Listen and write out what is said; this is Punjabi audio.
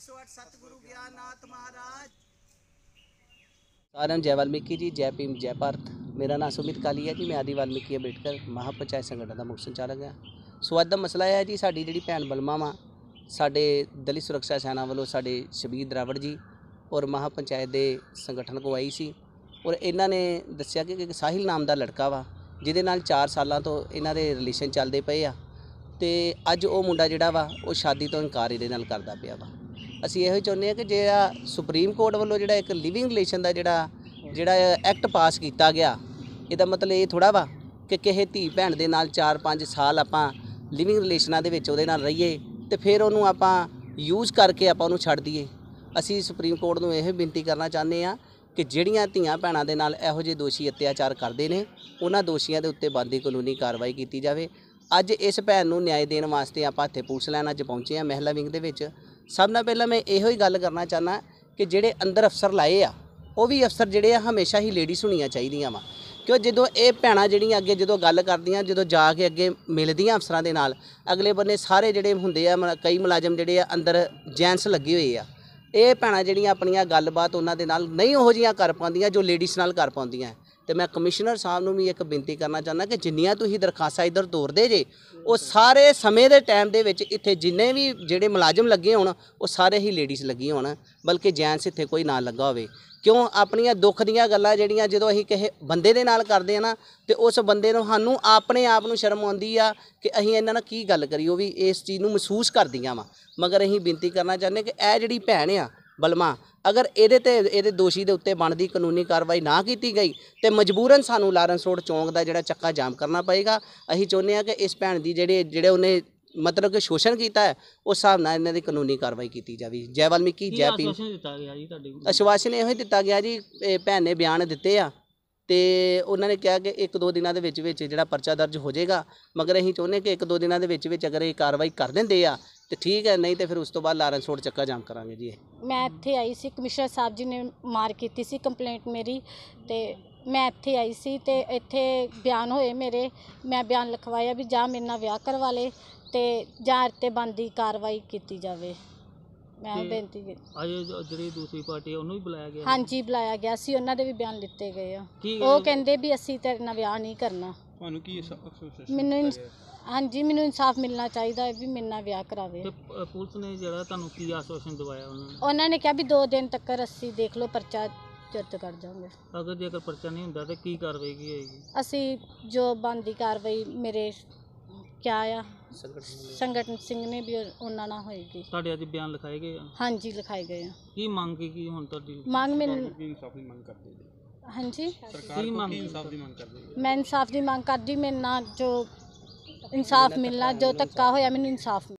108 ਸਤਿਗੁਰੂ ਸਾਰਿਆਂ ਜੈ ਵਾਲਮੀਕੀ ਜੀ ਜੈ ਭੀਮ ਜੈ ਭਾਰਤ ਮੇਰਾ ਨਾਮ ਸੁਮਿਤ ਕਾਲੀ ਹੈ ਜੀ ਮੈਂ ਆਦੀ ਵਾਲਮੀਕੀ ਅੰਬੇਡਕਰ ਮਹਾਪੰਚਾਇਤ ਸੰਗਠਨ ਦਾ ਮੁਖ ਸੰਚਾਲਕ ਹਾਂ ਸੋ ਅੱਜ ਦਾ ਮਸਲਾ ਹੈ ਜੀ ਸਾਡੀ ਜਿਹੜੀ ਭੈਣ ਬਲਮਾ ਵਾ ਸਾਡੇ ਦਲਿਤ ਸੁਰੱਖਿਆ ਸੈਨਾ ਵੱਲੋਂ ਸਾਡੇ ਸ਼ਬੀਰ ਦਰਾਵੜ ਜੀ ਔਰ ਮਹਾਪੰਚਾਇਤ ਦੇ ਸੰਗਠਨ ਕੋ ਆਈ ਸੀ ਔਰ ਇਹਨਾਂ ਨੇ ਦੱਸਿਆ ਕਿ ਇੱਕ ਸਾਹਿਲ ਨਾਮ ਦਾ ਲੜਕਾ ਵਾ ਜਿਹਦੇ ਨਾਲ 4 ਸਾਲਾਂ ਤੋਂ ਇਹਨਾਂ ਦੇ ਰਿਲੇਸ਼ਨ ਚੱਲਦੇ ਪਏ ਆ ਤੇ ਅੱਜ ਉਹ ਮੁੰਡਾ ਜਿਹੜਾ ਵਾ ਉਹ ਸ਼ਾਦੀ ਤੋਂ ਇਨਕਾਰ ਇਹਦੇ ਨਾਲ ਕਰਦਾ ਪਿਆ ਵਾ ਅਸੀਂ ਇਹੋ ਹੀ ਚਾਹੁੰਦੇ ਹਾਂ ਕਿ ਜਿਹੜਾ ਸੁਪਰੀਮ ਕੋਰਟ ਵੱਲੋਂ ਜਿਹੜਾ ਇੱਕ ਲਿਵਿੰਗ ਰਿਲੇਸ਼ਨ ਦਾ ਜਿਹੜਾ ਜਿਹੜਾ ਐਕਟ ਪਾਸ ਕੀਤਾ ਗਿਆ ਇਹਦਾ ਮਤਲਬ ਇਹ ਥੋੜਾ ਵਾ ਕਿ ਕਿਸੇ ਧੀ ਭੈਣ ਦੇ ਨਾਲ 4-5 ਸਾਲ ਆਪਾਂ ਲਿਵਿੰਗ ਰਿਲੇਸ਼ਨਾਂ ਦੇ ਵਿੱਚ ਉਹਦੇ ਨਾਲ ਰਹੀਏ ਤੇ ਫਿਰ ਉਹਨੂੰ ਆਪਾਂ ਯੂਜ਼ ਕਰਕੇ ਆਪਾਂ ਉਹਨੂੰ ਛੱਡ ਦਈਏ ਅਸੀਂ ਸੁਪਰੀਮ ਕੋਰਟ ਨੂੰ ਇਹ ਬੇਨਤੀ ਕਰਨਾ ਚਾਹੁੰਦੇ ਆ ਕਿ ਜਿਹੜੀਆਂ ਧੀਆਂ ਭੈਣਾਂ ਦੇ ਨਾਲ ਇਹੋ ਜਿਹੇ ਦੋਸ਼ੀ ਅਤਿਆਚਾਰ ਕਰਦੇ ਨੇ ਉਹਨਾਂ ਦੋਸ਼ੀਆਂ ਦੇ ਉੱਤੇ ਬੰਦੀ ਕਾਨੂੰਨੀ ਕਾਰਵਾਈ ਕੀਤੀ ਜਾਵੇ ਅੱਜ ਇਸ ਭੈਣ ਨੂੰ ਨਿਆਂ ਦੇਣ ਵਾਸਤੇ ਆਪਾਂ ਇੱਥੇ ਪੁਲਿਸ ਲੈਣਾ ਅੱਜ ਪਹੁੰਚੇ ਆ ਮਹਿਲਾ ਵਿੰਗ ਦੇ ਵਿੱਚ ਸਭ ਨਾਲ ਪਹਿਲਾਂ ਮੈਂ ਇਹੋ ਹੀ ਗੱਲ ਕਰਨਾ ਚਾਹਨਾ ਕਿ ਜਿਹੜੇ ਅੰਦਰ ਅਫਸਰ ਲਾਏ ਆ ਉਹ ਵੀ ਅਫਸਰ ਜਿਹੜੇ ਆ ਹਮੇਸ਼ਾ ਹੀ ਲੇਡੀ ਸੁਣੀਆਂ ਚਾਹੀਦੀਆਂ ਵਾ ਕਿਉਂ ਜਦੋਂ ਇਹ ਭੈਣਾਂ ਜਿਹੜੀਆਂ ਅੱਗੇ ਜਦੋਂ ਗੱਲ ਕਰਦੀਆਂ ਜਦੋਂ ਜਾ ਕੇ ਅੱਗੇ ਮਿਲਦੀਆਂ ਅਫਸਰਾਂ ਦੇ ਨਾਲ ਅਗਲੇ ਬੰਨੇ ਸਾਰੇ ਜਿਹੜੇ ਹੁੰਦੇ ਆ ਕਈ ਮੁਲਾਜ਼ਮ ਜਿਹੜੇ ਆ ਅੰਦਰ ਜੈਂਸ ਲੱਗੇ ਹੋਏ ਆ ਇਹ ਭੈਣਾਂ ਜਿਹੜੀਆਂ ਆਪਣੀਆਂ ਗੱਲਬਾਤ ਉਹਨਾਂ ਦੇ ਨਾਲ ਨਹੀਂ ਉਹੋ ਜੀਆਂ ਕਰ ਪਾਉਂਦੀਆਂ ਜੋ ਲੇਡੀਜ਼ ਨਾਲ ਕਰ ਪਾਉਂਦੀਆਂ ਤੇ ਮੈਂ ਕਮਿਸ਼ਨਰ ਸਾਹਿਬ ਨੂੰ ਵੀ ਇੱਕ ਬੇਨਤੀ ਕਰਨਾ ਚਾਹੁੰਦਾ ਕਿ ਜਿੰਨੀਆਂ ਤੁਸੀਂ ਦਰਖਾਸਤਾਂ ਇਧਰ ਤੋਰਦੇ ਜੇ ਉਹ ਸਾਰੇ ਸਮੇਂ ਦੇ ਟਾਈਮ ਦੇ ਵਿੱਚ ਇੱਥੇ ਜਿੰਨੇ ਵੀ ਜਿਹੜੇ ਮੁਲਾਜ਼ਮ ਲੱਗੇ ਹੋਣ ਉਹ ਸਾਰੇ ਹੀ ਲੇਡੀਜ਼ ਲੱਗੀ ਹੋਣ ਬਲਕਿ ਜੈਂਟਸ ਇੱਥੇ ਕੋਈ ਨਾ ਲੱਗਾ ਹੋਵੇ ਕਿਉਂ ਆਪਣੀਆਂ ਦੁੱਖ ਦੀਆਂ ਗੱਲਾਂ ਜਿਹੜੀਆਂ ਜਦੋਂ ਅਸੀਂ ਕਿਸੇ ਬੰਦੇ ਦੇ ਨਾਲ ਕਰਦੇ ਆ ਨਾ ਤੇ ਉਸ ਬੰਦੇ ਨੂੰ ਸਾਨੂੰ ਆਪਣੇ ਆਪ ਨੂੰ ਸ਼ਰਮ ਆਉਂਦੀ ਆ ਕਿ ਅਸੀਂ ਇਹਨਾਂ ਨਾਲ ਕੀ ਗੱਲ ਕਰੀ ਉਹ ਵੀ ਇਸ ਚੀਜ਼ ਨੂੰ ਮਹਿਸੂਸ ਕਰਦੀਆਂ ਵਾ ਮਗਰ ਅਸੀਂ ਬੇਨਤੀ ਕਰਨਾ ਚਾਹੁੰਦੇ ਕਿ ਇਹ ਜਿਹੜੀ ਭੈਣ ਆ ਬਲਮਾ ਅਗਰ ਇਹਦੇ ਤੇ ਇਹਦੇ ਦੋਸ਼ੀ ਦੇ ਉੱਤੇ ਬਣਦੀ ਕਾਨੂੰਨੀ ਕਾਰਵਾਈ ਨਾ ਕੀਤੀ ਗਈ ਤੇ ਮਜਬੂਰਨ ਸਾਨੂੰ ਲਾਰੈਂਸ ਰੋਡ ਚੌਂਕ ਦਾ ਜਿਹੜਾ ਚੱਕਾ ਜਾਮ ਕਰਨਾ ਪਏਗਾ ਅਸੀਂ ਚਾਹੁੰਦੇ ਹਾਂ ਕਿ ਇਸ ਭੈਣ ਦੀ ਜਿਹੜੇ ਜਿਹੜੇ ਉਹਨੇ ਮਤਲਬ ਕਿ ਸ਼ੋਸ਼ਣ ਕੀਤਾ ਹੈ ਉਸ ਹਿਸਾਬ ਨਾਲ ਇਹਨਾਂ ਦੀ ਕਾਨੂੰਨੀ ਕਾਰਵਾਈ ਕੀਤੀ ਜਾਵੇ ਜੈ ਵਾਲਮੀਕੀ ਜੈ ਪੀ ਅਸ਼ਵਾਸ਼ ਨੇ ਅਸ਼ਵਾਸਨ ਇਹੋ ਹੀ ਦਿੱਤਾ ਗਿਆ ਜੀ ਇਹ ਭੈਣ ਨੇ ਬਿਆਨ ਦਿੱਤੇ ਆ ਤੇ ਉਹਨਾਂ ਨੇ ਕਿਹਾ ਕਿ ਇੱਕ ਦੋ ਦਿਨਾਂ ਦੇ ਵਿੱਚ ਵਿੱਚ ਜਿਹੜਾ ਪਰਚਾ ਦਰਜ ਹੋ ਜਾਏਗਾ ਮਗਰ ਅਸੀਂ ਚਾਹੁੰਦੇ ਕਿ ਇੱਕ ਦੋ ਦਿਨਾਂ ਦੇ ਵਿੱਚ ਵਿੱਚ ਅਗਰ ਇਹ ਕਾਰਵਾਈ ਕਰ ਦਿੰਦੇ ਆ ਤੇ ਠੀਕ ਹੈ ਨਹੀਂ ਤੇ ਫਿਰ ਉਸ ਤੋਂ ਬਾਅਦ ਲਾਰੈਂਸ ਰੋਡ ਚੱਕਾ ਜਾਮ ਕਰਾਂਗੇ ਜੀ ਮੈਂ ਇੱਥੇ ਆਈ ਸੀ ਕਮਿਸ਼ਨਰ ਸਾਹਿਬ ਜੀ ਨੇ ਮਾਰ ਕੀਤੀ ਸੀ ਕੰਪਲੇਂਟ ਮੇਰੀ ਤੇ ਮੈਂ ਇੱਥੇ ਆਈ ਸੀ ਤੇ ਇੱਥੇ ਬਿਆਨ ਹੋਏ ਮੇਰੇ ਮੈਂ ਬਿਆਨ ਲਿਖਵਾਇਆ ਵੀ ਜਾਂ ਮੇਰੇ ਨਾਲ ਵਿਆਹ ਕਰਵਾ ਲੇ ਤੇ ਜਾਂ ਇਹ ਬੰਦੀ ਕਾਰਵਾਈ ਕੀਤੀ ਜਾਵੇ ਮੈਂ ਬੇਨਤੀ ਕੀਤੀ। ਅੱਜ ਜਿਹੜੀ ਦੂਸਰੀ ਪਾਰਟੀ ਉਹਨੂੰ ਵੀ ਬੁਲਾਇਆ ਗਿਆ ਹਾਂਜੀ ਬੁਲਾਇਆ ਗਿਆ ਸੀ ਉਹਨਾਂ ਦੇ ਵੀ ਬਿਆਨ ਲਿੱਤੇ ਗਏ ਆ ਉਹ ਕਹਿੰਦੇ ਵੀ ਅਸੀਂ ਤੇਰੇ ਨਾਲ ਵਿਆਹ ਨਹੀਂ ਕਰਨਾ ਤੁਹਾਨੂੰ ਕੀ ਮੈਨੂੰ ਹਾਂਜੀ ਮੈਨੂੰ ਇਨਸਾਫ ਮਿਲਣਾ ਚਾਹੀਦਾ ਹੈ ਵੀ ਮੇਰੇ ਨਾਲ ਵਿਆਹ ਕਰਾਵੇ ਤੇ ਪੁਲਿਸ ਨੇ ਜਿਹੜਾ ਤੁਹਾਨੂੰ ਕੀ ਆਸ਼ਵਾਸਨ ਦਵਾਇਆ ਉਹਨਾਂ ਨੇ ਉਹਨਾਂ ਨੇ ਕਿਹਾ ਵੀ 2 ਦਿਨ ਤੱਕ ਅਸੀਂ ਦੇਖ ਲਓ ਪਰਚਾ ਚਰਚ ਕਰ ਜਾਵਾਂਗੇ ਜੇ ਅਗਰ ਜੇਕਰ ਪਰਚਾ ਨਹੀਂ ਹੁੰਦਾ ਤਾਂ ਕੀ ਕਾਰਵਾਈ ਕੀ ਹੋਏਗੀ ਅਸੀਂ ਜੋ ਬੰਦੀ ਕਾਰਵਾਈ ਮੇਰੇ ਕਿਆ ਆ ਸੰਗਠਨ ਸਿੰਘ ਨੇ ਵੀ ਉਹਨਾਂ ਨਾਲ ਹੋਏਗੀ ਤੁਹਾਡੇ ਅੱਜ ਬਿਆਨ ਲਿਖਾਏ ਗਏ ਹਾਂਜੀ ਲਿਖਾਏ ਗਏ ਆ ਕੀ ਮੰਗ ਕੀ- ਕੀ ਹੁਣ ਤੁਹਾਡੀ ਮੰਗ ਮੈਨੂੰ ਇਨਸਾਫ ਦੀ ਮੰਗ ਕਰਦੇ ਹਾਂਜੀ ਕੀ ਮੰਗ ਇਨਸਾਫ ਦੀ ਮੰਗ ਕਰਦੇ ਮੈਂ ਇਨਸਾਫ ਦੀ ਮੰਗ ਕਰਦੀ ਮੈਨਾਂ ਜੋ ਇਨਸਾਫ ਮਿਲਣਾ ਜੋ ਧੱਕਾ ਹੋਇਆ ਮੈਨੂੰ ਇਨਸਾਫ